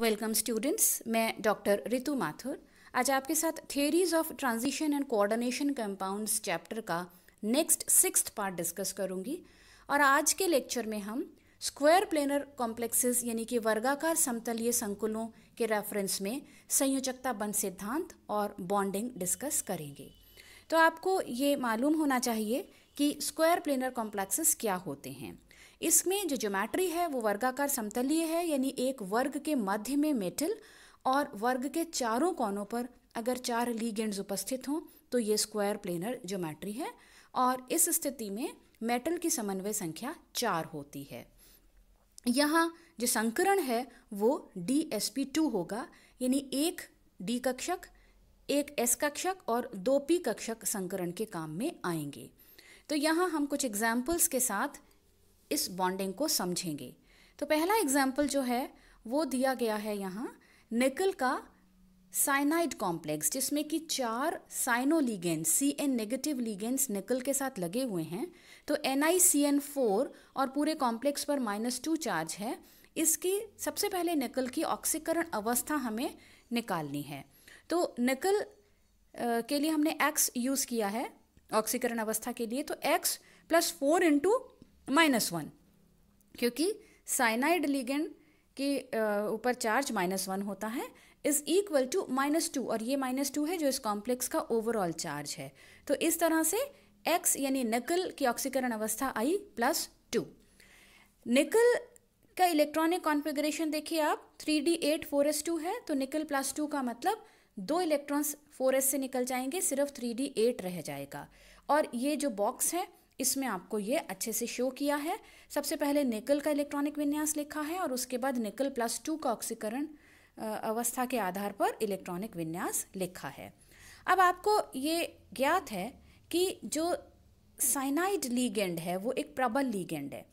welcome students मैं doctor Ritu Mathur आज आपके साथ theories of transition and coordination compounds chapter का नेक्स्ट सिक्स पार्ट डिस्कस करूंगी और आज के लेक्चर में हम स्क्वायर प्लेनर कॉम्प्लेक्सेस यानी कि वर्गाकार समतलीय संकुलों के रेफरेंस में संयोजकता बंद सिद्धांत और बॉन्डिंग डिस्कस करेंगे तो आपको ये मालूम होना चाहिए कि स्क्वायर प्लेनर कॉम्प्लेक्सेस क्या होते हैं इसमें जो ज्योमेट्री है वो वर्गाकार समतलीय है यानी एक वर्ग के मध्य में मेटल और वर्ग के चारों कोनों पर अगर चार लीगेंड्स उपस्थित हों तो ये स्क्वायर प्लेनर ज्योमेट्री है और इस स्थिति में मेटल की समन्वय संख्या चार होती है यहाँ जो संकरण है वो डी एस पी टू होगा यानी एक डी कक्षक एक एस कक्षक और दो पी कक्षक संकरण के काम में आएंगे तो यहाँ हम कुछ एग्जाम्पल्स के साथ इस बॉन्डिंग को समझेंगे तो पहला एग्जाम्पल जो है वो दिया गया है यहाँ निकल का साइनाइड कॉम्प्लेक्स जिसमें कि चार साइनोलीगेंस सी एन नेगेटिव लीगेंस निकल के साथ लगे हुए हैं तो N I C N four और पूरे कॉम्प्लेक्स पर माइनस टू चार्ज है इसकी सबसे पहले निकल की ऑक्सीकरण अवस्था हमें निकालनी है तो निकल के लिए हमने एक्स यूज़ किया है ऑक्सीकरण अवस्था के लिए तो x plus four into minus one क्योंकि साइनाइड लिगेंड के ऊपर चार्ज माइनस वन होता है is equal to minus two और ये माइनस टू है जो इस कॉम्प्लेक्स का ओवरऑल चार्ज है तो इस तरह से एक्स यानी निकल की ऑक्सीकरण अवस्था आई प्लस टू निकल का इलेक्ट्रॉनिक कॉन्फ़िगरेशन देखिए आप three d eight four s two है तो निकल प्लस टू का मतलब दो इलेक्ट्रॉन्स फोर एस से निकल जाएंगे सिर्फ थ्री डी एट रह जाएगा और ये जो बॉक्स है इसमें आपको ये अच्छे से शो किया है सबसे पहले निकल का इलेक्ट्रॉनिक विन्यास लिखा है और उसके बाद निकल प्लस टू का ऑक्सीकरण अवस्था के आधार पर इलेक्ट्रॉनिक विन्यास लिखा है अब आपको ये ज्ञात है कि जो साइनाइड लीगेंड है वो एक प्रबल लीगेंड है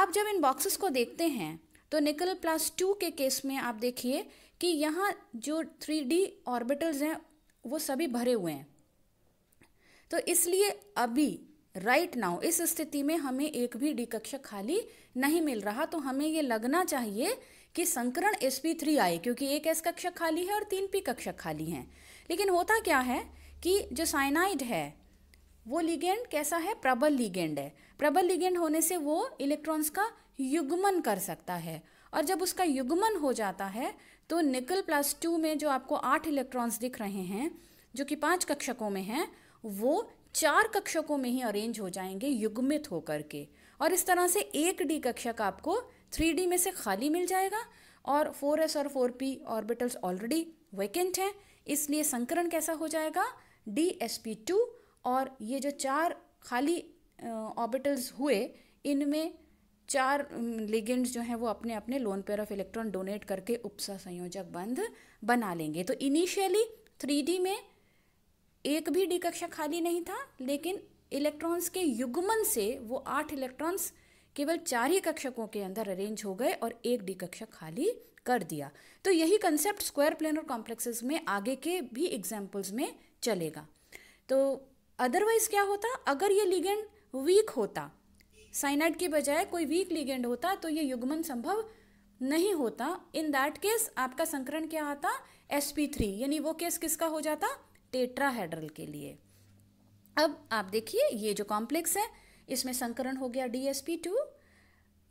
आप जब इन बॉक्सेस को देखते हैं तो निकल प्लस टू के केस में आप देखिए कि यहाँ जो थ्री डी ऑर्बिटल्स हैं वो सभी भरे हुए हैं तो इसलिए अभी राइट right नाउ इस स्थिति में हमें एक भी डी कक्षक खाली नहीं मिल रहा तो हमें ये लगना चाहिए कि संकरण एस पी थ्री आए क्योंकि एक एस कक्षक खाली है और तीन पी कक्षक खाली हैं लेकिन होता क्या है कि जो साइनाइड है वो लिगेंड कैसा है प्रबल लिगेंड है प्रबल लिगेंड होने से वो इलेक्ट्रॉन्स का युग्मन कर सकता है और जब उसका युग्मन हो जाता है तो निकल प्लस टू में जो आपको आठ इलेक्ट्रॉन्स दिख रहे हैं जो कि पांच कक्षकों में हैं वो चार कक्षकों में ही अरेंज हो जाएंगे युग्मित होकर के और इस तरह से एक डी कक्षक आपको थ्री डी में से खाली मिल जाएगा और फोर एस और four p orbitals already vacant हैं इसलिए संकरण कैसा हो जाएगा डी एस पी टू और ये जो चार खाली ऑर्बिटल्स हुए इनमें चार लिगेंड्स जो हैं वो अपने अपने lone pair of electron donate करके उपसा संयोजक बंध बना लेंगे तो इनिशियली थ्री डी में एक भी डी कक्षा खाली नहीं था लेकिन इलेक्ट्रॉन्स के युग्मन से वो आठ इलेक्ट्रॉन्स केवल चार ही कक्षकों के अंदर अरेंज हो गए और एक डी कक्षक खाली कर दिया तो यही कंसेप्ट स्क्वायर प्लेन और कॉम्प्लेक्सेस में आगे के भी एग्जाम्पल्स में चलेगा तो अदरवाइज क्या होता अगर ये लिगेंड वीक होता साइनाइड के बजाय कोई वीक लिगेंड होता तो ये युग्मन संभव नहीं होता इन दैट केस आपका संकरण क्या आता sp3 यानी वो केस किसका हो जाता टेट्राहेड्रल के लिए अब आप देखिए ये जो कॉम्प्लेक्स है इसमें संकरण हो गया डीएसपी टू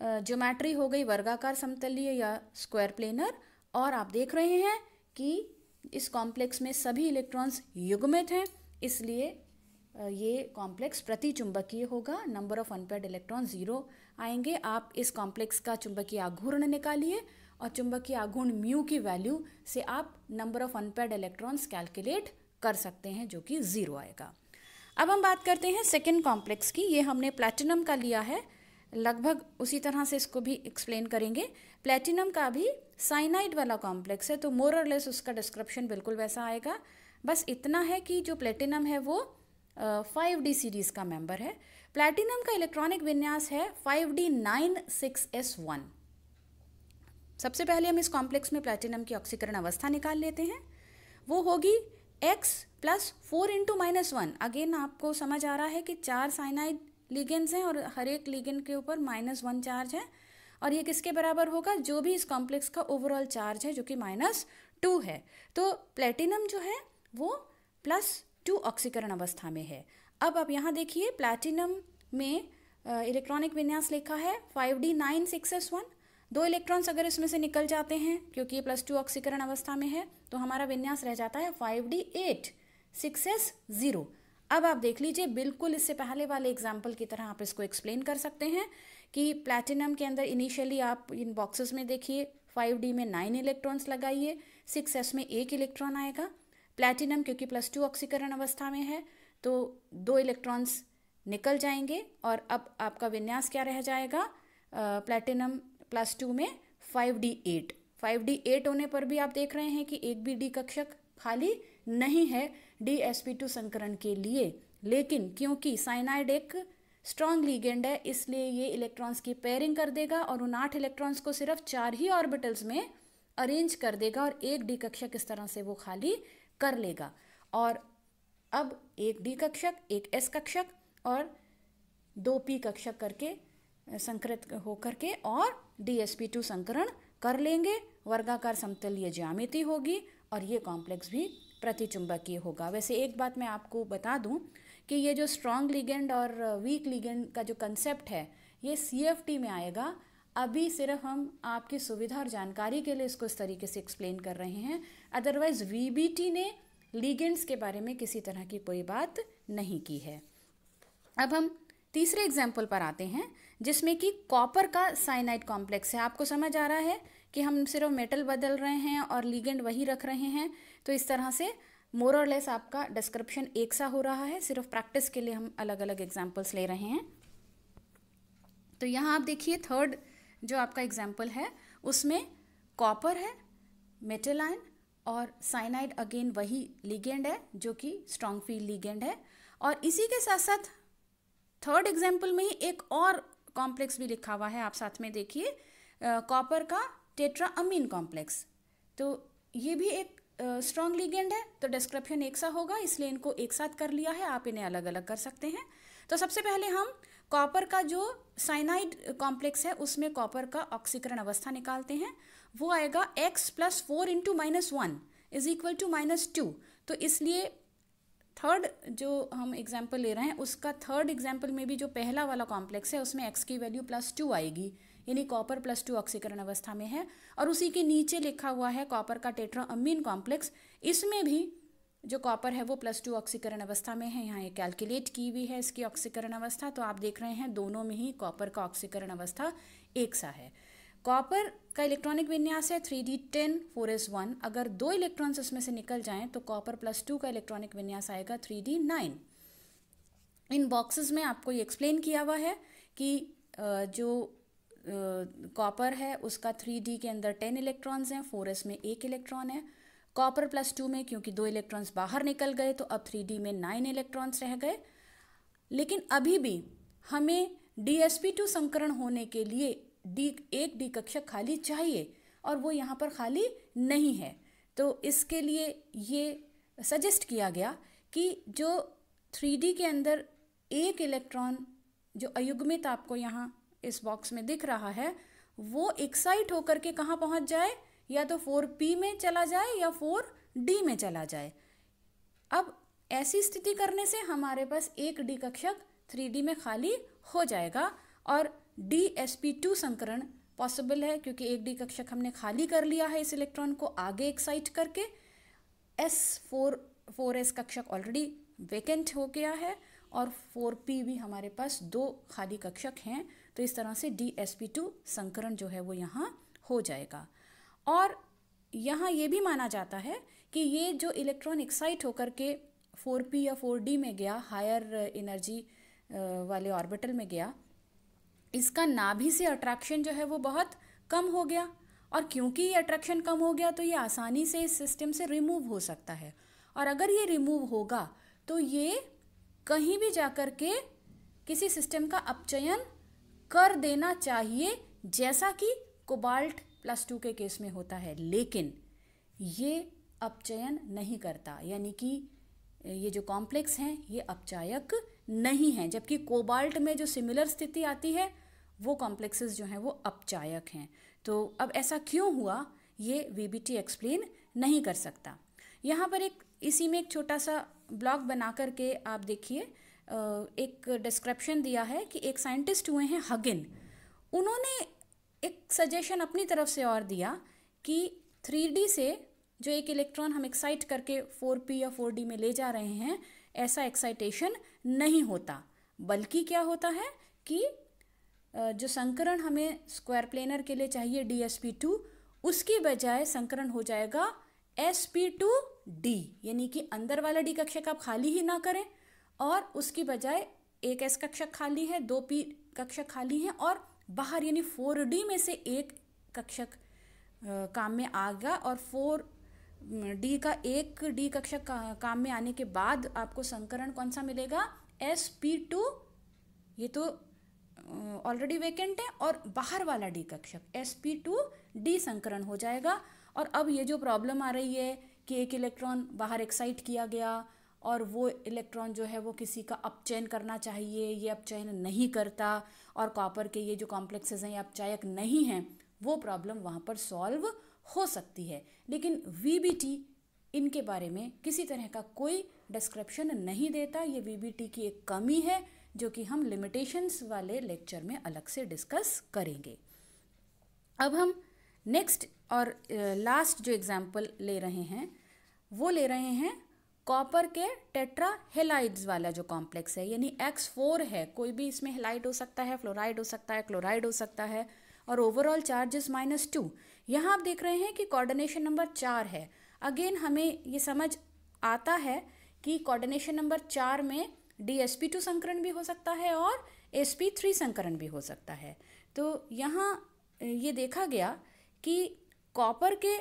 ज्योमेट्री हो गई वर्गाकार समतलीय या स्क्वायर प्लेनर और आप देख रहे हैं कि इस कॉम्प्लेक्स में सभी इलेक्ट्रॉन्स युग्मित हैं इसलिए ये कॉम्प्लेक्स प्रति चुंबकीय होगा number of unpaired electron zero आएंगे आप इस कॉम्प्लेक्स का चुंबकीय आघूर्ण निकालिए और चुंबकीय आघूर्ण म्यू की वैल्यू से आप number of unpaired electrons calculate कर सकते हैं जो कि ज़ीरो आएगा अब हम बात करते हैं सेकेंड कॉम्प्लेक्स की ये हमने प्लैटिनम का लिया है लगभग उसी तरह से इसको भी एक्सप्लेन करेंगे प्लैटिनम का भी साइनाइड वाला कॉम्प्लेक्स है तो मोर और लेस उसका डिस्क्रिप्शन बिल्कुल वैसा आएगा बस इतना है कि जो प्लेटिनम है वो फाइव डी सीरीज़ का मेंबर है प्लैटिनम का इलेक्ट्रॉनिक विन्यास है five d nine six s one सबसे पहले हम इस कॉम्प्लेक्स में प्लैटिनम की ऑक्सीकरण अवस्था निकाल लेते हैं वो होगी x plus four into minus one again आपको समझ आ रहा है कि चार साइनाइड लिगेंस हैं और हर एक लिगेंड के ऊपर माइनस वन चार्ज है और ये किसके बराबर होगा जो भी इस कॉम्प्लेक्स का ओवरऑल चार्ज है जो कि माइनस टू है तो प्लेटिनम जो है वो प्लस टू ऑक्सीकरण अवस्था में है अब आप यहाँ देखिए प्लेटिनम में इलेक्ट्रॉनिक विन्यास लिखा है five d nine six s one दो इलेक्ट्रॉन्स अगर इसमें से निकल जाते हैं क्योंकि ये प्लस टू ऑक्सीकरण अवस्था में है तो हमारा विन्यास रह जाता है five d eight six s zero अब आप देख लीजिए बिल्कुल इससे पहले वाले एग्जाम्पल की तरह आप इसको एक्सप्लेन कर सकते हैं कि प्लैटिनम के अंदर इनिशियली आप इन बॉक्सेस में देखिए फाइव डी में नाइन इलेक्ट्रॉन्स लगाइए सिक्स एस में एक इलेक्ट्रॉन आएगा प्लैटिनम क्योंकि प्लस टू ऑक्सीकरण अवस्था में है तो दो इलेक्ट्रॉन्स निकल जाएंगे और अब आपका विन्यास क्या रह जाएगा प्लैटिनम प्लस टू में five d eight five d eight होने पर भी आप देख रहे हैं कि एक भी डी कक्षक खाली नहीं है डी एस पी टू संकरण के लिए लेकिन क्योंकि साइनाइड एक स्ट्रॉन्ग लीगेंड है इसलिए ये इलेक्ट्रॉन्स की पेयरिंग कर देगा और उन आठ इलेक्ट्रॉन्स को सिर्फ चार ही ऑर्बिटल्स में अरेंज कर देगा और एक डी कक्षक इस तरह से वो खाली कर लेगा और अब एक डी कक्षक एक एस कक्षक और दो पी कक्षक करके संकृत होकर के और डी एस पी टू संकरण कर लेंगे वर्गाकार समतलीय ज्यामिति होगी और ये कॉम्प्लेक्स भी प्रतिचुंबकीय होगा वैसे एक बात मैं आपको बता दूं कि ये जो स्ट्रॉन्ग लिगेंड और वीक लिगेंड का जो कंसेप्ट है ये सी में आएगा अभी सिर्फ हम आपकी सुविधा और जानकारी के लिए इसको इस तरीके से एक्सप्लेन कर रहे हैं अदरवाइज टी ने लीगेंड्स के बारे में किसी तरह की कोई बात नहीं की है अब हम तीसरे एग्जाम्पल पर आते हैं जिसमें कि कॉपर का साइनाइड कॉम्प्लेक्स है आपको समझ आ रहा है कि हम सिर्फ मेटल बदल रहे हैं और लीगेंड वही रख रहे हैं तो इस तरह से मोर और लेस आपका डिस्क्रिप्शन एक सा हो रहा है सिर्फ प्रैक्टिस के लिए हम अलग अलग एग्जाम्पल्स ले रहे हैं तो यहाँ आप देखिए थर्ड जो आपका एग्जाम्पल है उसमें कॉपर है मेटल आयन और साइनाइड अगेन वही लीगेंड है जो कि स्ट्रॉन्ग फील लीगेंड है और इसी के साथ साथ थर्ड एग्जाम्पल में ही एक और कॉम्प्लेक्स भी लिखा हुआ है आप साथ में देखिए कॉपर का टेट्रा अमीन कॉम्प्लेक्स तो ये भी एक स्ट्रॉन्ग uh, है तो डिस्क्रिप्शन एक सा होगा इसलिए इनको एक साथ कर लिया है आप इन्हें अलग अलग कर सकते हैं तो सबसे पहले हम कॉपर का जो साइनाइड कॉम्प्लेक्स है उसमें कॉपर का ऑक्सीकरण अवस्था निकालते हैं वो आएगा x plus four into minus one is equal to minus two तो इसलिए थर्ड जो हम एग्जाम्पल ले रहे हैं उसका थर्ड एग्जाम्पल में भी जो पहला वाला कॉम्प्लेक्स है उसमें एक्स की वैल्यू प्लस टू आएगी यानी कॉपर प्लस टू ऑक्सीकरण अवस्था में है और उसी के नीचे लिखा हुआ है कॉपर का अमीन कॉम्प्लेक्स इसमें भी जो कॉपर है वो प्लस टू ऑक्सीकरण अवस्था में है यहाँ ये कैलकुलेट की हुई है इसकी ऑक्सीकरण अवस्था तो आप देख रहे हैं दोनों में ही कॉपर का ऑक्सीकरण अवस्था एक सा है कॉपर का इलेक्ट्रॉनिक विन्यास है three d ten four S one अगर दो इलेक्ट्रॉन्स उसमें से निकल जाएं तो कॉपर प्लस टू का इलेक्ट्रॉनिक विन्यास आएगा थ्री डी नाइन इन बॉक्सेस में आपको ये एक्सप्लेन किया हुआ है कि जो कॉपर है उसका थ्री डी के अंदर टेन इलेक्ट्रॉन्स हैं फोर एस में एक इलेक्ट्रॉन है कॉपर प्लस टू में क्योंकि दो इलेक्ट्रॉन्स बाहर निकल गए तो अब थ्री डी में नाइन इलेक्ट्रॉन्स रह गए लेकिन अभी भी हमें डी एस पी टू संकरण होने के लिए डी एक डी कक्षक खाली चाहिए और वो यहाँ पर खाली नहीं है तो इसके लिए ये सजेस्ट किया गया कि जो थ्री डी के अंदर एक इलेक्ट्रॉन जो अयुग्मित आपको यहाँ इस बॉक्स में दिख रहा है वो एक्साइट होकर के कहाँ पहुँच जाए या तो फोर पी में चला जाए या फोर डी में चला जाए अब ऐसी स्थिति करने से हमारे पास एक डी कक्षक थ्री डी में खाली हो जाएगा और डी एस पी टू संकरण पॉसिबल है क्योंकि एक डी कक्षक हमने खाली कर लिया है इस इलेक्ट्रॉन को आगे एक्साइट करके एस फोर फोर एस कक्षक ऑलरेडी वेकेंट हो गया है और फोर पी भी हमारे पास दो खाली कक्षक हैं तो इस तरह से डी एस पी टू संकरण जो है वो यहाँ हो जाएगा और यहाँ ये भी माना जाता है कि ये जो इलेक्ट्रॉन एक्साइट होकर के फोर पी या फोर डी में गया हायर एनर्जी वाले ऑर्बिटल में गया इसका नाभि से अट्रैक्शन जो है वो बहुत कम हो गया और क्योंकि ये अट्रैक्शन कम हो गया तो ये आसानी से इस सिस्टम से रिमूव हो सकता है और अगर ये रिमूव होगा तो ये कहीं भी जा कर के किसी सिस्टम का अपचयन कर देना चाहिए जैसा कि कोबाल्ट प्लस टू के केस में होता है लेकिन ये अपचयन नहीं करता यानी कि ये जो कॉम्प्लेक्स हैं ये अपचायक नहीं है जबकि कोबाल्ट में जो सिमिलर स्थिति आती है वो कॉम्प्लेक्सेस जो हैं वो अपचायक हैं तो अब ऐसा क्यों हुआ ये वीबीटी एक्सप्लेन नहीं कर सकता यहाँ पर एक इसी में एक छोटा सा ब्लॉग बना करके आप देखिए एक डिस्क्रिप्शन दिया है कि एक साइंटिस्ट हुए हैं हगिन उन्होंने एक सजेशन अपनी तरफ से और दिया कि थ्री से जो एक इलेक्ट्रॉन हम एक्साइट करके पी या डी में ले जा रहे हैं ऐसा एक्साइटेशन नहीं होता बल्कि क्या होता है कि जो संकरण हमें स्क्वायर प्लेनर के लिए चाहिए डी एस पी टू उसकी बजाय संकरण हो जाएगा एस पी टू डी यानी कि अंदर वाला डी कक्षक आप खाली ही ना करें और उसकी बजाय एक एस कक्षक खाली है दो पी कक्षक खाली हैं और बाहर यानी फोर डी में से एक कक्षक काम में आ गया और फोर डी का एक डी कक्षक का, काम में आने के बाद आपको संकरण कौन सा मिलेगा एस पी टू ये तो ऑलरेडी वेकेंट है और बाहर वाला डी कक्षक एस पी टू डी संकरण हो जाएगा और अब ये जो प्रॉब्लम आ रही है कि एक इलेक्ट्रॉन बाहर एक्साइट किया गया और वो इलेक्ट्रॉन जो है वो किसी का अपचयन करना चाहिए ये अपचयन नहीं करता और कॉपर के ये जो कॉम्प्लेक्सेस हैं ये अपचायक नहीं हैं वो प्रॉब्लम वहाँ पर सॉल्व हो सकती है लेकिन वी इनके बारे में किसी तरह का कोई डिस्क्रिप्शन नहीं देता ये वी की एक कमी है जो कि हम लिमिटेशंस वाले लेक्चर में अलग से डिस्कस करेंगे अब हम नेक्स्ट और लास्ट जो एग्जाम्पल ले रहे हैं वो ले रहे हैं कॉपर के टेट्रा हेलाइड्स वाला जो कॉम्प्लेक्स है यानी एक्स फोर है कोई भी इसमें हेलाइड हो सकता है फ्लोराइड हो सकता है क्लोराइड हो सकता है और ओवरऑल चार्जेस माइनस टू यहाँ आप देख रहे हैं कि कोऑर्डिनेशन नंबर चार है अगेन हमें ये समझ आता है कि कोऑर्डिनेशन नंबर चार में डी टू संकरण भी हो सकता है और एस पी थ्री संकरण भी हो सकता है तो यहाँ ये देखा गया कि कॉपर के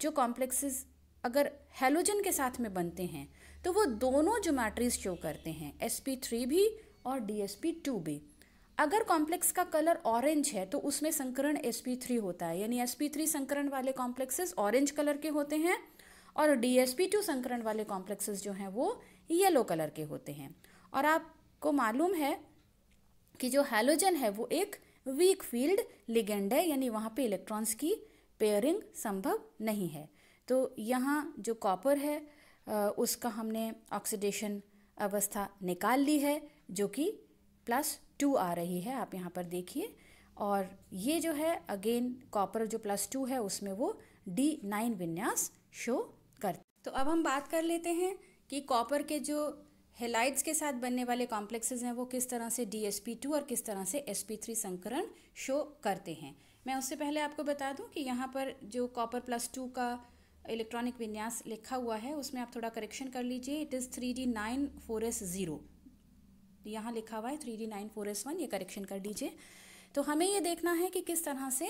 जो कॉम्प्लेक्सेस अगर हेलोजन के साथ में बनते हैं तो वो दोनों मैट्रीज शो करते हैं एस पी थ्री भी और डी एस पी टू भी अगर कॉम्प्लेक्स का कलर ऑरेंज है तो उसमें संकरण एस पी थ्री होता है यानी एस पी थ्री संकरण वाले कॉम्प्लेक्सेस ऑरेंज कलर के होते हैं और डी एस पी टू संकरण वाले कॉम्प्लेक्सेस जो हैं वो येलो कलर के होते हैं और आपको मालूम है कि जो हेलोजन है वो एक वीक फील्ड लिगेंड है यानी वहाँ पे इलेक्ट्रॉन्स की पेयरिंग संभव नहीं है तो यहाँ जो कॉपर है उसका हमने ऑक्सीडेशन अवस्था निकाल ली है जो कि प्लस टू आ रही है आप यहाँ पर देखिए और ये जो है अगेन कॉपर जो प्लस टू है उसमें वो डी नाइन विन्यास शो करते तो अब हम बात कर लेते हैं कि कॉपर के जो हेलाइट्स के साथ बनने वाले कॉम्प्लेक्सेज हैं वो किस तरह से डी एस पी टू और किस तरह से एस पी थ्री संकरण शो करते हैं मैं उससे पहले आपको बता दूं कि यहाँ पर जो कॉपर प्लस टू का इलेक्ट्रॉनिक विन्यास लिखा हुआ है उसमें आप थोड़ा करेक्शन कर लीजिए it is three D nine four S zero यहाँ लिखा हुआ है three D nine four S one ये करेक्शन कर लीजिए तो हमें ये देखना है कि किस तरह से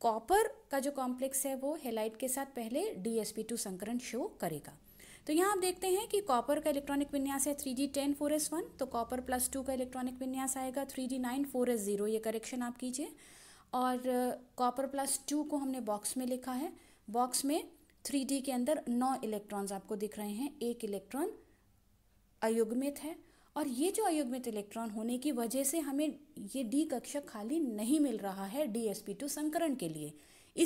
कॉपर का जो कॉम्प्लेक्स है वो हेलाइट के साथ पहले डी एस पी टू संकरण शो करेगा तो यहाँ आप देखते हैं कि कॉपर का इलेक्ट्रॉनिक विन्यास है three G ten four S one तो कॉपर प्लस टू का इलेक्ट्रॉनिक विन्यास आएगा three G nine four S zero ये करेक्शन आप कीजिए और कॉपर प्लस टू को हमने बॉक्स में लिखा है बॉक्स में थ्री डी के अंदर नौ इलेक्ट्रॉन्स आपको दिख रहे हैं एक इलेक्ट्रॉन अयुग्मित है और ये जो अयुग्मित इलेक्ट्रॉन होने की वजह से हमें ये डी कक्षक खाली नहीं मिल रहा है डी एस पी टू संकरण के लिए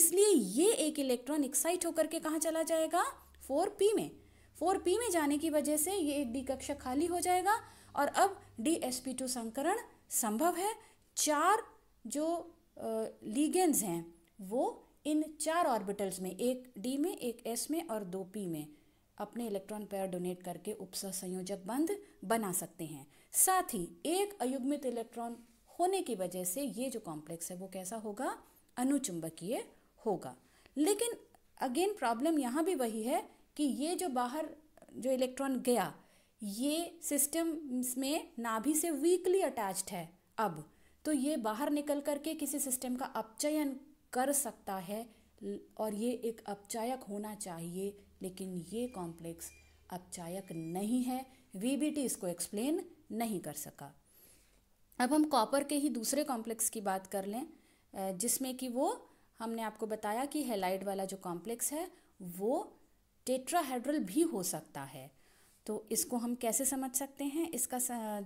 इसलिए ये एक इलेक्ट्रॉन एक्साइट होकर के कहाँ चला जाएगा फोर पी में फोर पी में जाने की वजह से ये एक डी कक्षा खाली हो जाएगा और अब डी एस पी टू संकरण संभव है चार जो लीगेंस हैं वो इन चार ऑर्बिटल्स में एक डी में एक एस में और दो पी में अपने इलेक्ट्रॉन पेयर डोनेट करके उपसह संयोजक बंध बना सकते हैं साथ ही एक अयुग्मित इलेक्ट्रॉन होने की वजह से ये जो कॉम्प्लेक्स है वो कैसा होगा अनुचुंबकीय होगा लेकिन अगेन प्रॉब्लम यहाँ भी वही है कि ये जो बाहर जो इलेक्ट्रॉन गया ये सिस्टम में नाभि से वीकली अटैच्ड है अब तो ये बाहर निकल करके किसी सिस्टम का अपचयन कर सकता है और ये एक अपचायक होना चाहिए लेकिन ये कॉम्प्लेक्स अपचायक नहीं है वीबीटी इसको एक्सप्लेन नहीं कर सका अब हम कॉपर के ही दूसरे कॉम्प्लेक्स की बात कर लें जिसमें कि वो हमने आपको बताया कि हेलाइड वाला जो कॉम्प्लेक्स है वो टेट्राहेड्रल भी हो सकता है तो इसको हम कैसे समझ सकते हैं इसका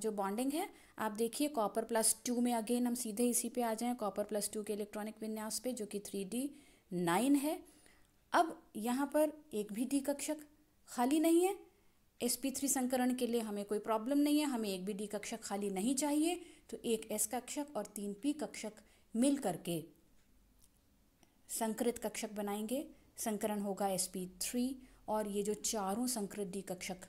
जो बॉन्डिंग है आप देखिए कॉपर प्लस टू में अगेन हम सीधे इसी पे आ जाएं कॉपर प्लस टू के इलेक्ट्रॉनिक विन्यास पे जो कि थ्री डी नाइन है अब यहाँ पर एक भी डी कक्षक खाली नहीं है एस पी थ्री संकरण के लिए हमें कोई प्रॉब्लम नहीं है हमें एक भी डी कक्षक खाली नहीं चाहिए तो एक एस कक्षक और तीन पी कक्षक मिल करके संकृत कक्षक बनाएंगे संकरण होगा एस पी थ्री और ये जो चारों संकृति कक्षक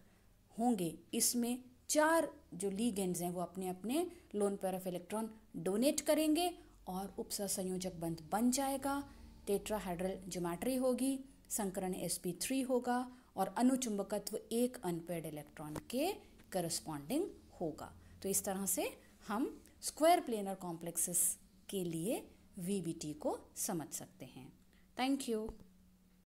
होंगे इसमें चार जो लीगेंड्स हैं वो अपने अपने लोन पेर ऑफ इलेक्ट्रॉन डोनेट करेंगे और उपसा संयोजक बंध बन जाएगा टेट्राहाइड्रल जोमैट्री होगी संकरण एस पी थ्री होगा और अनुचुंबकत्व एक अनपेड इलेक्ट्रॉन के करस्पॉन्डिंग होगा तो इस तरह से हम स्क्वायर प्लेनर कॉम्प्लेक्सेस के लिए वी को समझ सकते हैं थैंक यू